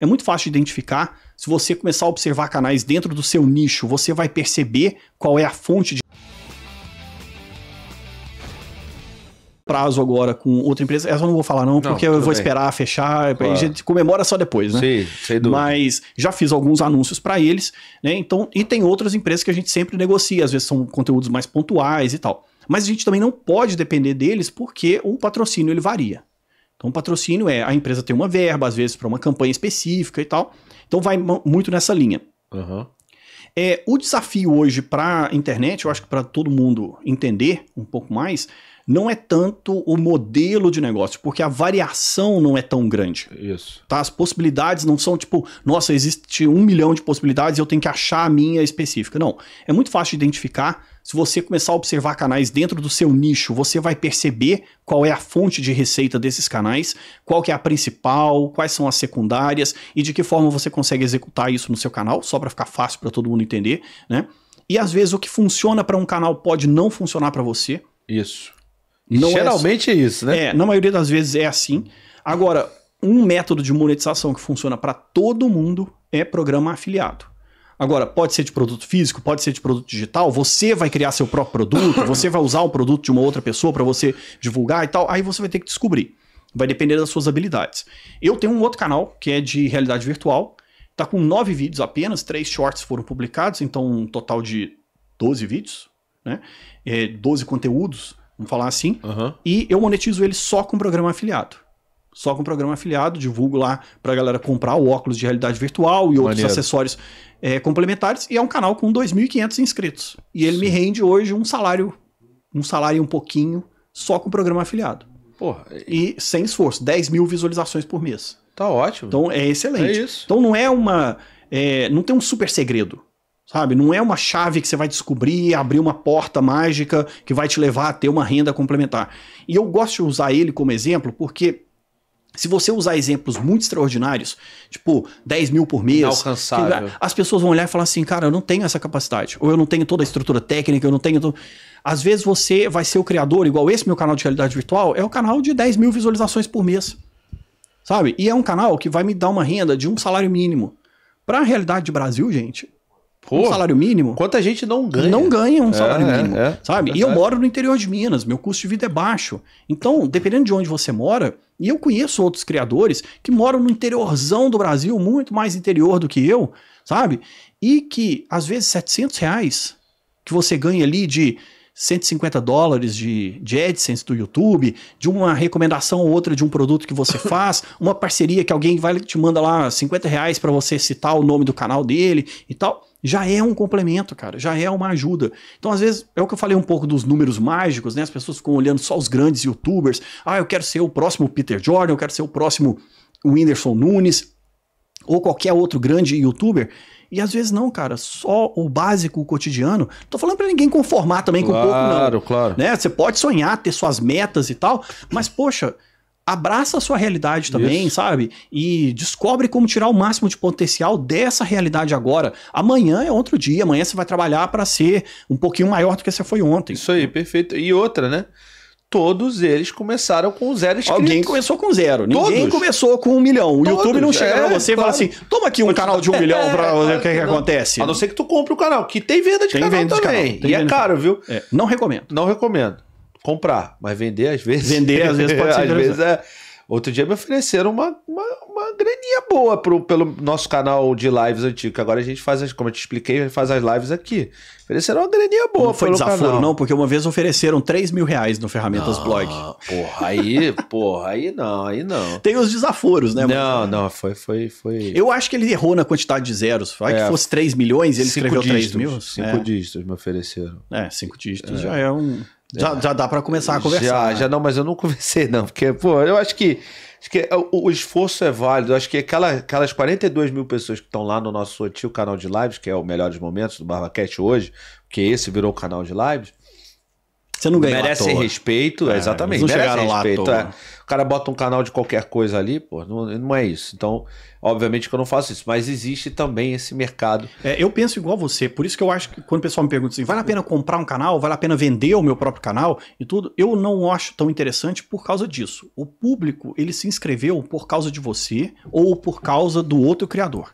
É muito fácil de identificar. Se você começar a observar canais dentro do seu nicho, você vai perceber qual é a fonte de prazo agora com outra empresa. Essa eu não vou falar, não, não porque eu vou bem. esperar fechar. Claro. A gente comemora só depois, né? Sim, sem dúvida. Mas já fiz alguns anúncios para eles, né? Então, e tem outras empresas que a gente sempre negocia, às vezes são conteúdos mais pontuais e tal. Mas a gente também não pode depender deles porque o patrocínio ele varia. Então, patrocínio é a empresa tem uma verba, às vezes, para uma campanha específica e tal. Então, vai muito nessa linha. Uhum. É, o desafio hoje para a internet, eu acho que para todo mundo entender um pouco mais, não é tanto o modelo de negócio, porque a variação não é tão grande. Isso. Tá? As possibilidades não são tipo, nossa, existe um milhão de possibilidades e eu tenho que achar a minha específica. Não. É muito fácil de identificar se você começar a observar canais dentro do seu nicho, você vai perceber qual é a fonte de receita desses canais, qual que é a principal, quais são as secundárias e de que forma você consegue executar isso no seu canal, só para ficar fácil para todo mundo entender, né? E às vezes o que funciona para um canal pode não funcionar para você. Isso. Não é Geralmente é, é isso, né? É, na maioria das vezes é assim. Agora, um método de monetização que funciona para todo mundo é programa afiliado. Agora, pode ser de produto físico, pode ser de produto digital, você vai criar seu próprio produto, você vai usar o produto de uma outra pessoa para você divulgar e tal, aí você vai ter que descobrir. Vai depender das suas habilidades. Eu tenho um outro canal que é de realidade virtual, tá com nove vídeos apenas, três shorts foram publicados, então um total de 12 vídeos, né? É, 12 conteúdos, vamos falar assim. Uhum. E eu monetizo ele só com programa afiliado. Só com programa afiliado, divulgo lá pra galera comprar o óculos de realidade virtual e Maneiro. outros acessórios é, complementares. E é um canal com 2.500 inscritos. E ele Sim. me rende hoje um salário, um salário e um pouquinho, só com programa afiliado. Porra, e... e sem esforço, 10 mil visualizações por mês. Tá ótimo. Então é excelente. É isso. Então não é uma. É, não tem um super segredo. Sabe? Não é uma chave que você vai descobrir, abrir uma porta mágica que vai te levar a ter uma renda complementar. E eu gosto de usar ele como exemplo porque se você usar exemplos muito extraordinários, tipo 10 mil por mês, Inalcançável. as pessoas vão olhar e falar assim, cara, eu não tenho essa capacidade, ou eu não tenho toda a estrutura técnica, eu não tenho. To... Às vezes você vai ser o criador, igual esse meu canal de realidade virtual, é o canal de 10 mil visualizações por mês. Sabe? E é um canal que vai me dar uma renda de um salário mínimo. Para a realidade do Brasil, gente, Pô, um salário mínimo. Quanta gente não ganha. Não ganha um é, salário é, mínimo, é, é, sabe? e eu moro no interior de Minas, meu custo de vida é baixo. Então, dependendo de onde você mora, e eu conheço outros criadores que moram no interiorzão do Brasil, muito mais interior do que eu, sabe? E que, às vezes, 700 reais que você ganha ali de 150 dólares de, de AdSense do YouTube, de uma recomendação ou outra de um produto que você faz, uma parceria que alguém vai te manda lá 50 reais para você citar o nome do canal dele e tal já é um complemento, cara, já é uma ajuda. Então, às vezes, é o que eu falei um pouco dos números mágicos, né? As pessoas ficam olhando só os grandes youtubers. Ah, eu quero ser o próximo Peter Jordan, eu quero ser o próximo Whindersson Nunes, ou qualquer outro grande youtuber. E às vezes não, cara, só o básico, o cotidiano. tô falando para ninguém conformar também com o pouco, não. Claro, claro. Né? Você pode sonhar, ter suas metas e tal, mas poxa, abraça a sua realidade também, Isso. sabe? E descobre como tirar o máximo de potencial dessa realidade agora. Amanhã é outro dia, amanhã você vai trabalhar para ser um pouquinho maior do que você foi ontem. Isso aí, perfeito. E outra, né? Todos eles começaram com zero inscritos. Alguém começou com zero. Todos. Ninguém começou com um milhão. O YouTube não chega é, pra você claro. e fala assim: toma aqui um canal de um milhão pra é, ver o que, que, acontece. A não ser que tu compre o canal, que tem venda de tem canal venda também. De canal. Tem e é caro, viu? É. Não recomendo. Não recomendo comprar, mas vender às vezes. Vender às vezes pode ser. às vezes é. Outro dia me ofereceram uma, uma, uma graninha boa pro, pelo nosso canal de lives antigo, que agora a gente faz, as, como eu te expliquei, a gente faz as lives aqui. Ofereceram uma graninha boa não foi desaforo, Não, porque uma vez ofereceram 3 mil reais no Ferramentas não, Blog. Porra, aí, porra, aí não, aí não. Tem os desaforos, né? Não, mas, não, foi, foi, foi... Eu acho que ele errou na quantidade de zeros. Vai é, que fosse 3 milhões ele escreveu dígitos, 3 mil. Cinco é. dígitos me ofereceram. É, cinco dígitos é. já é um... Já, é. já dá para começar a conversar. Já, né? já não, mas eu não conversei, não, porque, pô, eu acho que, acho que é, o, o esforço é válido. acho que aquela, aquelas 42 mil pessoas que estão lá no nosso antigo canal de lives, que é o Melhores Momentos do BarbaCast hoje, que esse virou o canal de lives. Você não ganhou Merecem respeito, é, exatamente. Não chegaram respeito, lá à toa. É cara bota um canal de qualquer coisa ali, pô, não, não é isso. Então, obviamente que eu não faço isso, mas existe também esse mercado. É, eu penso igual a você, por isso que eu acho que quando o pessoal me pergunta assim, vale a pena comprar um canal, vale a pena vender o meu próprio canal e tudo, eu não acho tão interessante por causa disso. O público, ele se inscreveu por causa de você ou por causa do outro criador.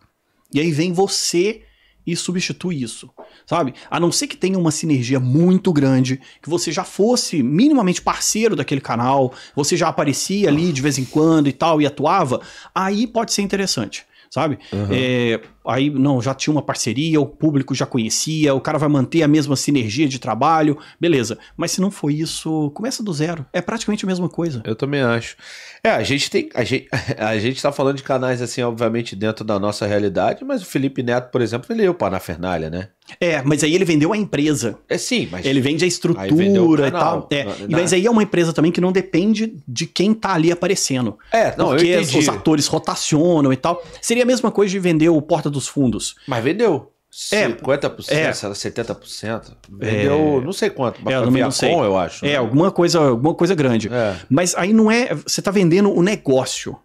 E aí vem você e substitui isso, sabe? A não ser que tenha uma sinergia muito grande, que você já fosse minimamente parceiro daquele canal, você já aparecia ali de vez em quando e tal e atuava, aí pode ser interessante sabe? Uhum. É, aí, não, já tinha uma parceria, o público já conhecia, o cara vai manter a mesma sinergia de trabalho, beleza. Mas se não for isso, começa do zero. É praticamente a mesma coisa. Eu também acho. É, a gente tem. A gente, a gente tá falando de canais assim, obviamente, dentro da nossa realidade, mas o Felipe Neto, por exemplo, ele é o Panafernalha, né? É, mas aí ele vendeu a empresa. É sim, mas. Ele vende a estrutura e tal. É. Na, na... Mas aí é uma empresa também que não depende de quem tá ali aparecendo. É, não, Porque eu entendi. os atores rotacionam e tal. Seria a mesma coisa de vender o Porta dos Fundos. Mas vendeu. É, 50%, é, 70%. Vendeu é, não sei quanto, mas é, foi não sei. eu acho. É, né? É, alguma coisa, alguma coisa grande. É. Mas aí não é. Você está vendendo o negócio.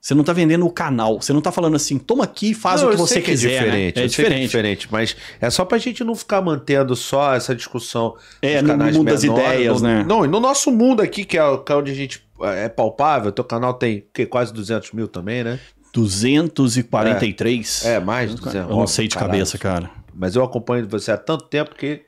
Você não está vendendo o canal. Você não está falando assim, toma aqui e faz não, o que você que é quiser. Né? É, é diferente, né? é, diferente. é diferente. Mas é só para a gente não ficar mantendo só essa discussão. É, no mundo menores, das ideias, no, né? Não, e no nosso mundo aqui, que é onde a gente é palpável, teu canal tem que, quase 200 mil também, né? 243. É, é mais de 200. Eu não sei de cabeça, cara. Mas eu acompanho você há tanto tempo que.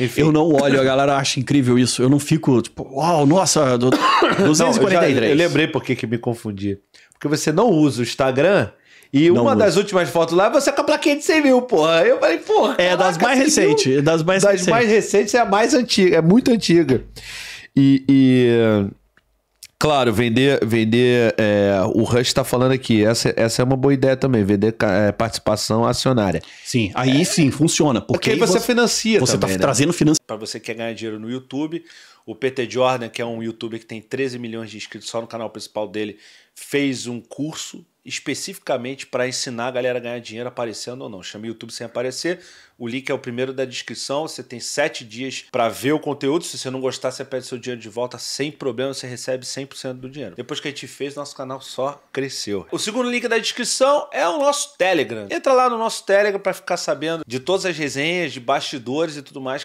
Enfim. Eu não olho, a galera acha incrível isso. Eu não fico tipo, uau, nossa, 243. Não, eu, já, eu lembrei porque que me confundi. Porque você não usa o Instagram e não uma uso. das últimas fotos lá, você com a plaquinha de 100 mil, porra. Eu falei, porra. É, é, das mais recentes. Das mais das recentes. mais recentes é a mais antiga, é muito antiga. E, e Claro, vender, vender é, o Rush está falando aqui, essa, essa é uma boa ideia também, vender é, participação acionária. Sim, aí é, sim, funciona. Porque, porque aí você, você financia Você está né? trazendo finanças. Para você que quer ganhar dinheiro no YouTube, o PT Jordan, que é um youtuber que tem 13 milhões de inscritos só no canal principal dele, fez um curso especificamente para ensinar a galera a ganhar dinheiro aparecendo ou não. Chama YouTube sem aparecer. O link é o primeiro da descrição. Você tem sete dias para ver o conteúdo. Se você não gostar, você pede seu dinheiro de volta sem problema. Você recebe 100% do dinheiro. Depois que a gente fez, nosso canal só cresceu. O segundo link da descrição é o nosso Telegram. Entra lá no nosso Telegram para ficar sabendo de todas as resenhas, de bastidores e tudo mais.